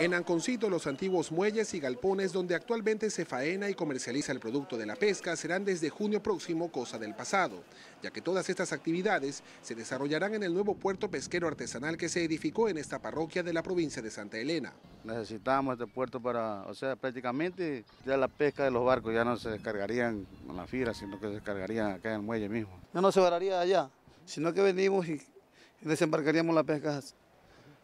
En Anconcito, los antiguos muelles y galpones donde actualmente se faena y comercializa el producto de la pesca serán desde junio próximo cosa del pasado, ya que todas estas actividades se desarrollarán en el nuevo puerto pesquero artesanal que se edificó en esta parroquia de la provincia de Santa Elena. Necesitamos este puerto para, o sea, prácticamente ya la pesca de los barcos ya no se descargarían en la fira, sino que se descargarían acá en el muelle mismo. No, no se vararía allá, sino que venimos y desembarcaríamos las pescas.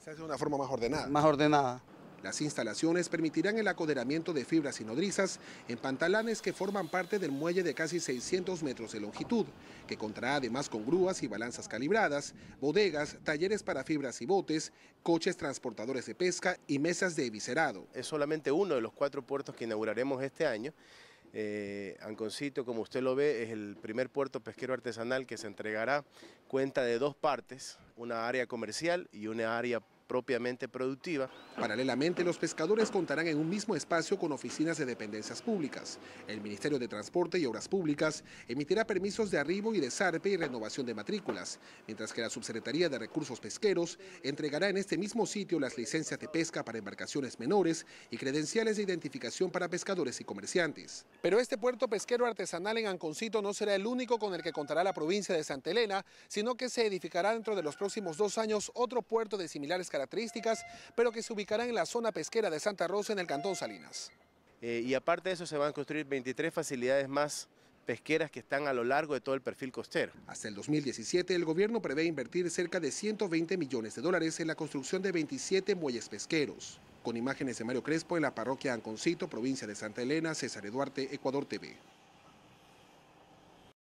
Se hace de una forma más ordenada. Más ordenada. Las instalaciones permitirán el acoderamiento de fibras y nodrizas en pantalanes que forman parte del muelle de casi 600 metros de longitud, que contará además con grúas y balanzas calibradas, bodegas, talleres para fibras y botes, coches transportadores de pesca y mesas de viscerado. Es solamente uno de los cuatro puertos que inauguraremos este año. Eh, Anconcito, como usted lo ve, es el primer puerto pesquero artesanal que se entregará, cuenta de dos partes, una área comercial y una área propiamente productiva. Paralelamente, los pescadores contarán en un mismo espacio con oficinas de dependencias públicas. El Ministerio de Transporte y Obras Públicas emitirá permisos de arribo y de y renovación de matrículas, mientras que la Subsecretaría de Recursos Pesqueros entregará en este mismo sitio las licencias de pesca para embarcaciones menores y credenciales de identificación para pescadores y comerciantes. Pero este puerto pesquero artesanal en Anconcito no será el único con el que contará la provincia de Santa Elena, sino que se edificará dentro de los próximos dos años otro puerto de similares características, pero que se ubicarán en la zona pesquera de Santa Rosa en el Cantón Salinas. Eh, y aparte de eso se van a construir 23 facilidades más pesqueras que están a lo largo de todo el perfil costero. Hasta el 2017, el gobierno prevé invertir cerca de 120 millones de dólares en la construcción de 27 muelles pesqueros. Con imágenes de Mario Crespo en la parroquia Anconcito, provincia de Santa Elena, César Eduarte, Ecuador TV.